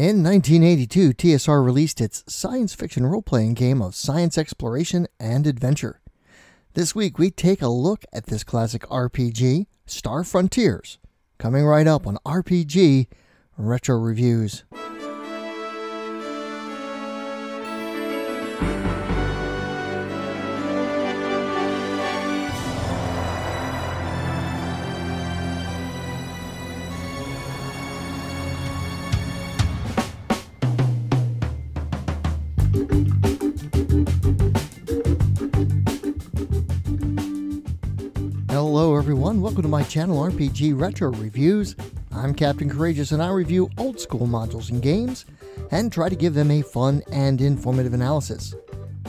In 1982, TSR released its science fiction role playing game of science exploration and adventure. This week, we take a look at this classic RPG, Star Frontiers, coming right up on RPG Retro Reviews. Hello everyone, welcome to my channel RPG Retro Reviews. I'm Captain Courageous and I review old school modules and games and try to give them a fun and informative analysis.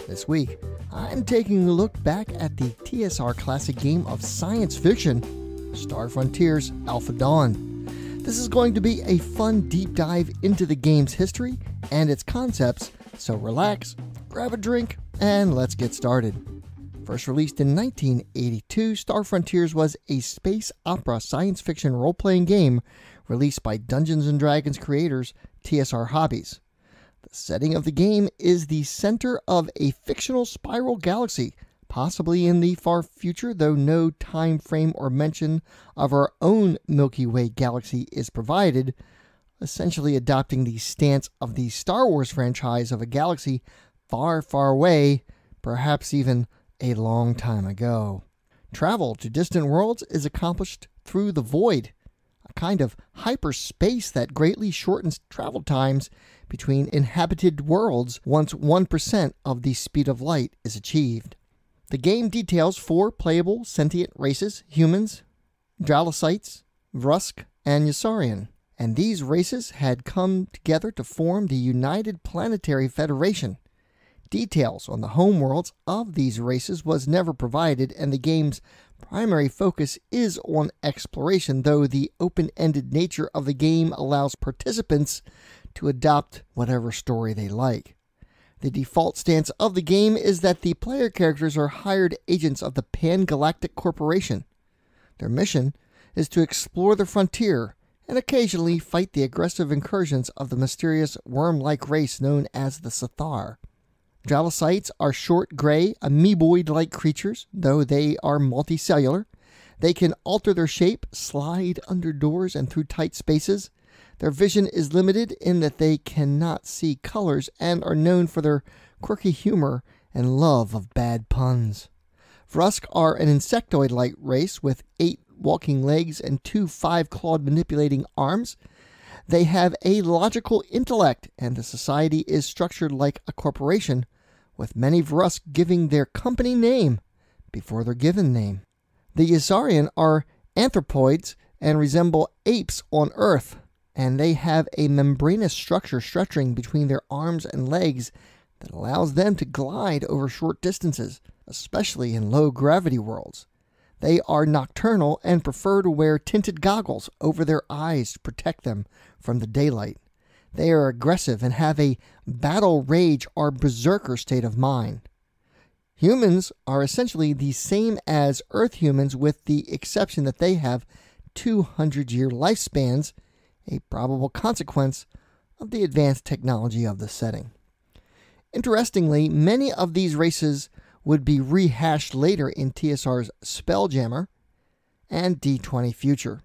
This week, I'm taking a look back at the TSR classic game of science fiction, Star Frontiers Alpha Dawn. This is going to be a fun deep dive into the game's history and its concepts, so relax, grab a drink, and let's get started. First released in 1982, Star Frontiers was a space opera science fiction role playing game released by Dungeons & Dragons creators TSR Hobbies. The setting of the game is the center of a fictional spiral galaxy, possibly in the far future, though no time frame or mention of our own Milky Way galaxy is provided, essentially adopting the stance of the Star Wars franchise of a galaxy far, far away, perhaps even a long time ago. Travel to distant worlds is accomplished through the void, a kind of hyperspace that greatly shortens travel times between inhabited worlds once 1% of the speed of light is achieved. The game details four playable sentient races humans, Dralocytes, Vrusk, and Yasarian and these races had come together to form the United Planetary Federation. Details on the homeworlds of these races was never provided, and the game's primary focus is on exploration, though the open ended nature of the game allows participants to adopt whatever story they like. The default stance of the game is that the player characters are hired agents of the Pan Galactic Corporation. Their mission is to explore the frontier and occasionally fight the aggressive incursions of the mysterious worm-like race known as the Sathar. Dralocytes are short, gray, amoeboid-like creatures, though they are multicellular. They can alter their shape, slide under doors and through tight spaces. Their vision is limited in that they cannot see colors and are known for their quirky humor and love of bad puns. Frusk are an insectoid-like race with eight walking legs and two five clawed manipulating arms. They have a logical intellect, and the society is structured like a corporation, with many Vrus giving their company name before their given name. The Yasarian are anthropoids and resemble apes on Earth, and they have a membranous structure stretching between their arms and legs that allows them to glide over short distances, especially in low gravity worlds. They are nocturnal and prefer to wear tinted goggles over their eyes to protect them from the daylight. They are aggressive and have a battle rage or berserker state of mind. Humans are essentially the same as Earth humans, with the exception that they have 200 year lifespans, a probable consequence of the advanced technology of the setting. Interestingly, many of these races would be rehashed later in TSR's Spelljammer and D20 Future.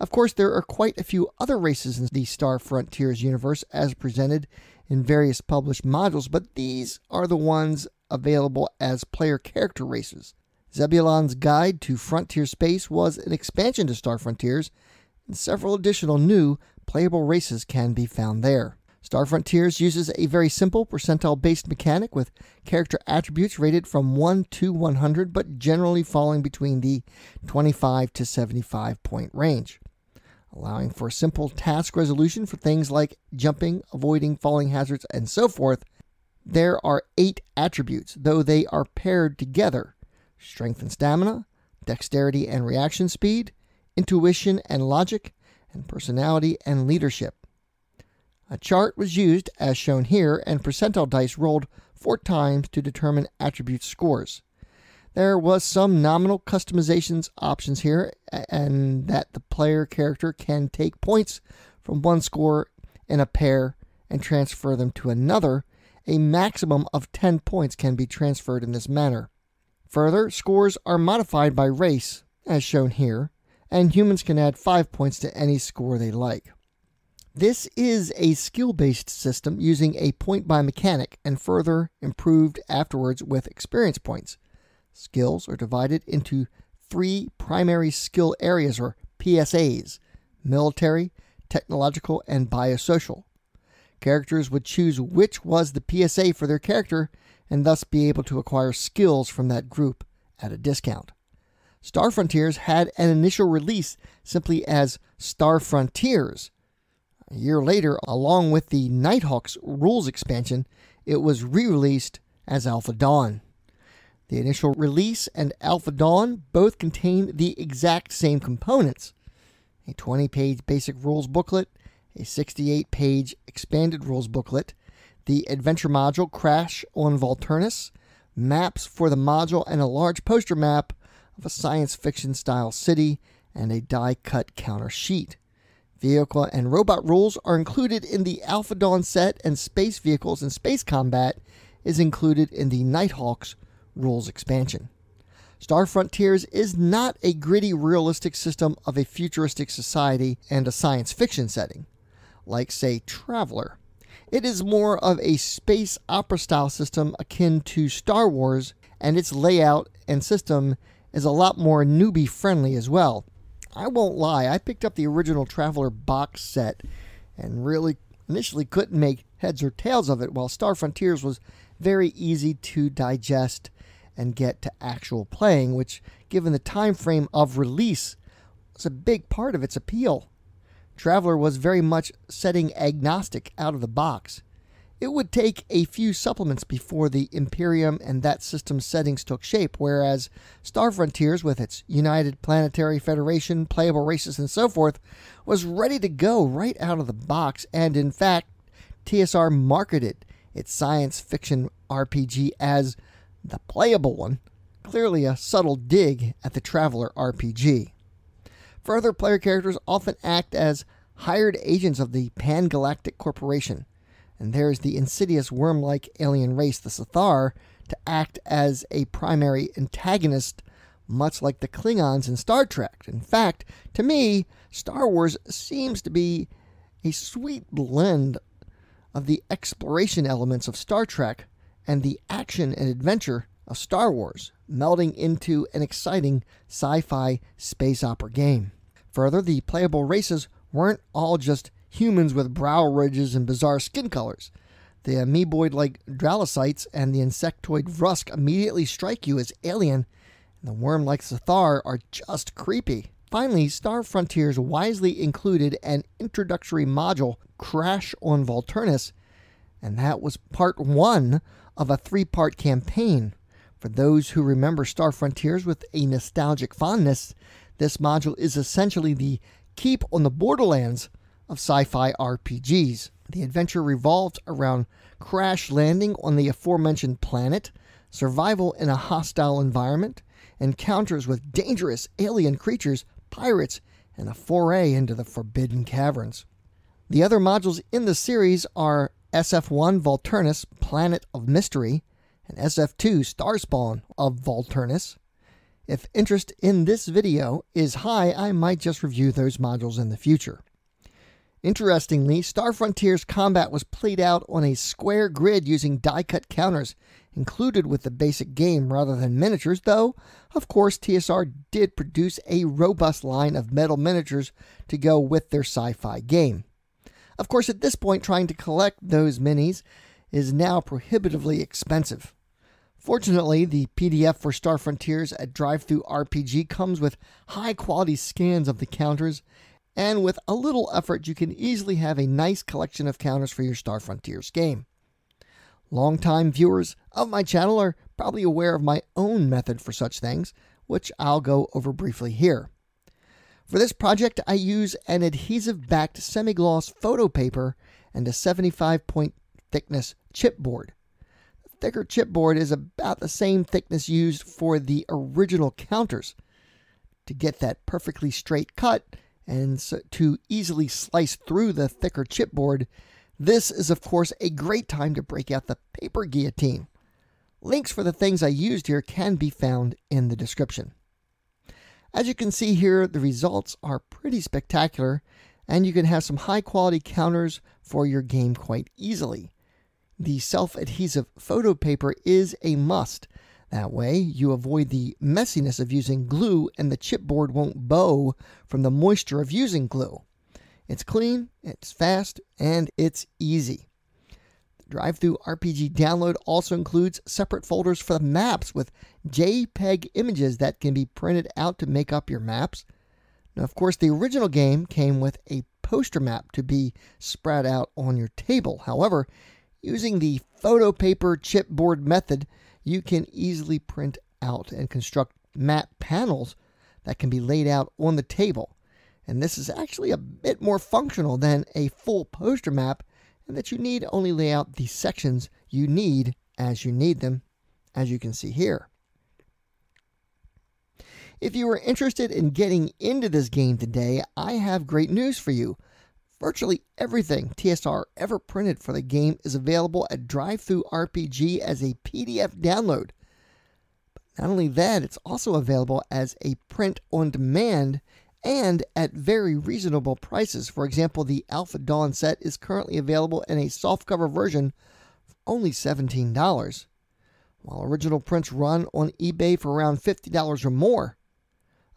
Of course, there are quite a few other races in the Star Frontiers universe as presented in various published modules, but these are the ones available as player character races. Zebulon's Guide to Frontier Space was an expansion to Star Frontiers, and several additional new playable races can be found there. Star Frontiers uses a very simple percentile based mechanic with character attributes rated from 1 to 100, but generally falling between the 25 to 75 point range, allowing for simple task resolution for things like jumping, avoiding falling hazards, and so forth. There are eight attributes, though they are paired together strength and stamina, dexterity and reaction speed, intuition and logic, and personality and leadership. A chart was used, as shown here, and percentile dice rolled four times to determine attribute scores. There was some nominal customizations options here, and that the player character can take points from one score in a pair and transfer them to another. A maximum of 10 points can be transferred in this manner. Further, scores are modified by race, as shown here, and humans can add 5 points to any score they like. This is a skill based system using a point by mechanic and further improved afterwards with experience points. Skills are divided into three primary skill areas or PSAs military, technological, and biosocial. Characters would choose which was the PSA for their character and thus be able to acquire skills from that group at a discount. Star Frontiers had an initial release simply as Star Frontiers a year later, along with the Nighthawks rules expansion, it was re released as Alpha Dawn. The initial release and Alpha Dawn both contain the exact same components a 20 page basic rules booklet, a 68 page expanded rules booklet, the adventure module Crash on Volturnus, maps for the module, and a large poster map of a science fiction style city and a die cut counter sheet vehicle, and robot rules are included in the Alpha Dawn set, and space vehicles and space combat is included in the Nighthawks rules expansion. Star Frontiers is not a gritty, realistic system of a futuristic society and a science fiction setting, like, say, Traveler. It is more of a space opera style system akin to Star Wars, and its layout and system is a lot more newbie friendly as well. I won't lie, I picked up the original Traveler box set and really initially couldn't make heads or tails of it, while Star Frontiers was very easy to digest and get to actual playing, which, given the time frame of release, was a big part of its appeal. Traveler was very much setting agnostic out of the box. It would take a few supplements before the Imperium and that system's settings took shape, whereas Star Frontiers, with its United Planetary Federation, playable races, and so forth, was ready to go right out of the box, and in fact, TSR marketed its science fiction RPG as the playable one, clearly a subtle dig at the Traveler RPG. Further, player characters often act as hired agents of the Pan Galactic Corporation, and there's the insidious worm like alien race, the Sathar, to act as a primary antagonist, much like the Klingons in Star Trek. In fact, to me, Star Wars seems to be a sweet blend of the exploration elements of Star Trek and the action and adventure of Star Wars, melding into an exciting sci fi space opera game. Further, the playable races weren't all just humans with brow ridges and bizarre skin colors. The amoeboid like dralocytes and the insectoid Vrusk immediately strike you as alien, and the worm like Sathar are just creepy. Finally, Star Frontiers wisely included an introductory module, Crash on Volturnus, and that was part one of a three part campaign. For those who remember Star Frontiers with a nostalgic fondness, this module is essentially the Keep on the Borderlands of sci fi RPGs. The adventure revolved around crash landing on the aforementioned planet, survival in a hostile environment, encounters with dangerous alien creatures, pirates, and a foray into the Forbidden Caverns. The other modules in the series are SF1 Volturnus, Planet of Mystery, and SF2 Starspawn of Volturnus. If interest in this video is high, I might just review those modules in the future. Interestingly, Star Frontier's combat was played out on a square grid using die cut counters included with the basic game rather than miniatures, though, of course, TSR did produce a robust line of metal miniatures to go with their sci fi game. Of course, at this point, trying to collect those minis is now prohibitively expensive. Fortunately, the PDF for Star Frontiers at Drive Through RPG comes with high quality scans of the counters and with a little effort, you can easily have a nice collection of counters for your Star Frontiers game. Longtime viewers of my channel are probably aware of my own method for such things, which I'll go over briefly here. For this project, I use an adhesive-backed semi-gloss photo paper and a 75-point thickness chipboard. The thicker chipboard is about the same thickness used for the original counters. To get that perfectly straight cut, and to easily slice through the thicker chipboard, this is of course a great time to break out the paper guillotine. Links for the things I used here can be found in the description. As you can see here, the results are pretty spectacular, and you can have some high quality counters for your game quite easily. The self-adhesive photo paper is a must, that way, you avoid the messiness of using glue and the chipboard won't bow from the moisture of using glue. It's clean, it's fast, and it's easy. The drive-through RPG download also includes separate folders for the maps with JPEG images that can be printed out to make up your maps. Now, of course, the original game came with a poster map to be spread out on your table. However, using the photo paper chipboard method, you can easily print out and construct map panels that can be laid out on the table. And this is actually a bit more functional than a full poster map and that you need only lay out the sections you need as you need them, as you can see here. If you are interested in getting into this game today, I have great news for you. Virtually everything TSR ever printed for the game is available at DriveThruRPG as a PDF download. But not only that, it's also available as a print on demand and at very reasonable prices. For example, the Alpha Dawn set is currently available in a softcover version for only $17, while original prints run on eBay for around $50 or more.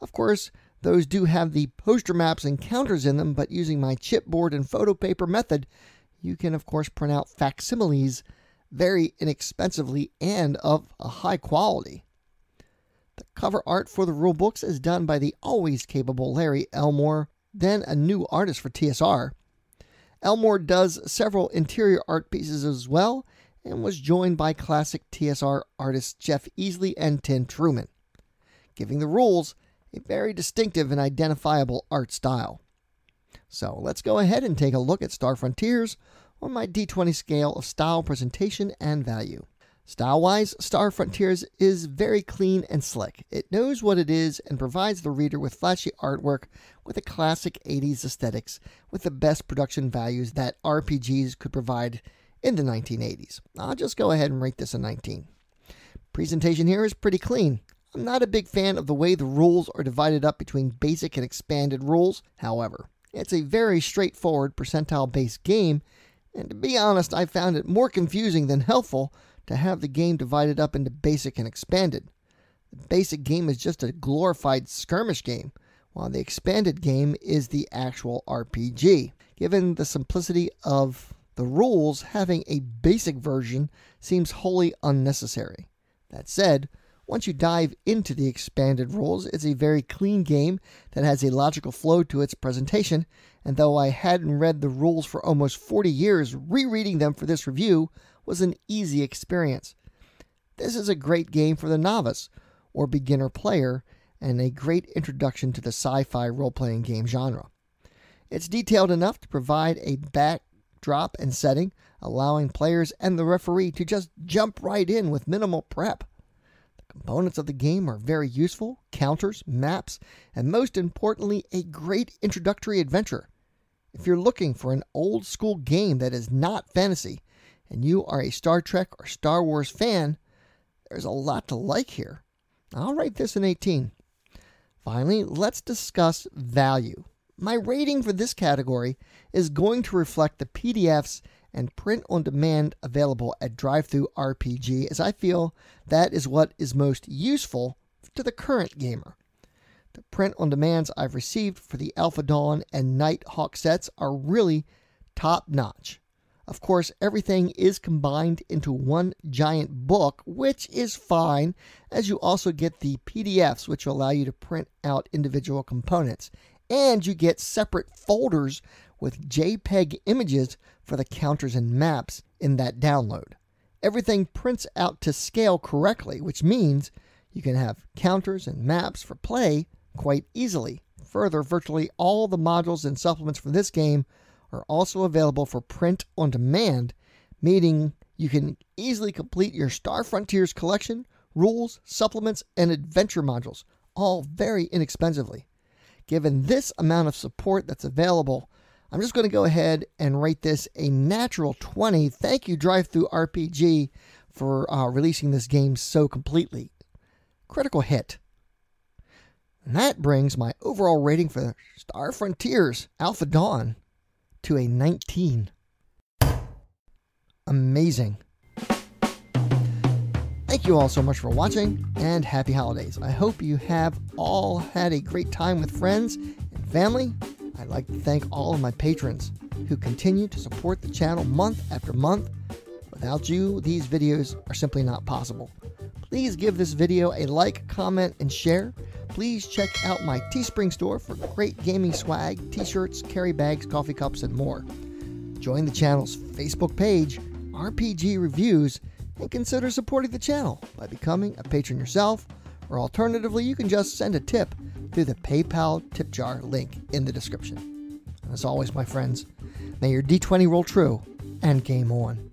Of course, those do have the poster maps and counters in them, but using my chipboard and photo paper method, you can of course print out facsimiles very inexpensively and of a high quality. The cover art for the rulebooks is done by the always capable Larry Elmore, then a new artist for TSR. Elmore does several interior art pieces as well and was joined by classic TSR artists Jeff Easley and Tim Truman. Giving the rules, a very distinctive and identifiable art style. So let's go ahead and take a look at Star Frontiers on my D20 scale of style, presentation, and value. Style-wise, Star Frontiers is very clean and slick. It knows what it is and provides the reader with flashy artwork with a classic 80s aesthetics with the best production values that RPGs could provide in the 1980s. I'll just go ahead and rate this a 19. Presentation here is pretty clean. I'm not a big fan of the way the rules are divided up between basic and expanded rules, however. It's a very straightforward percentile based game, and to be honest, I found it more confusing than helpful to have the game divided up into basic and expanded. The basic game is just a glorified skirmish game, while the expanded game is the actual RPG. Given the simplicity of the rules, having a basic version seems wholly unnecessary. That said, once you dive into the expanded rules, it's a very clean game that has a logical flow to its presentation, and though I hadn't read the rules for almost 40 years, rereading them for this review was an easy experience. This is a great game for the novice or beginner player, and a great introduction to the sci fi role playing game genre. It's detailed enough to provide a backdrop and setting, allowing players and the referee to just jump right in with minimal prep. Components of the game are very useful counters, maps, and most importantly, a great introductory adventure. If you're looking for an old school game that is not fantasy, and you are a Star Trek or Star Wars fan, there's a lot to like here. I'll rate this an 18. Finally, let's discuss value. My rating for this category is going to reflect the PDF's and print on demand available at drive-through RPG. as I feel that is what is most useful to the current gamer. The print on demands I've received for the Alpha Dawn and Nighthawk sets are really top notch. Of course, everything is combined into one giant book, which is fine, as you also get the PDFs, which allow you to print out individual components. And you get separate folders with JPEG images for the counters and maps in that download. Everything prints out to scale correctly, which means you can have counters and maps for play quite easily. Further, virtually all the modules and supplements for this game are also available for print on demand, meaning you can easily complete your Star Frontiers collection, rules, supplements, and adventure modules, all very inexpensively. Given this amount of support that's available, I'm just going to go ahead and rate this a natural 20. Thank you, Drive Through RPG, for uh, releasing this game so completely. Critical hit. And that brings my overall rating for Star Frontiers Alpha Dawn to a 19. Amazing. Thank you all so much for watching and happy holidays. I hope you have all had a great time with friends and family I'd like to thank all of my patrons who continue to support the channel month after month. Without you, these videos are simply not possible. Please give this video a like, comment, and share. Please check out my Teespring store for great gaming swag, t-shirts, carry bags, coffee cups, and more. Join the channel's Facebook page, RPG Reviews, and consider supporting the channel by becoming a patron yourself or alternatively, you can just send a tip through the PayPal tip jar link in the description. And as always, my friends, may your D20 roll true and game on.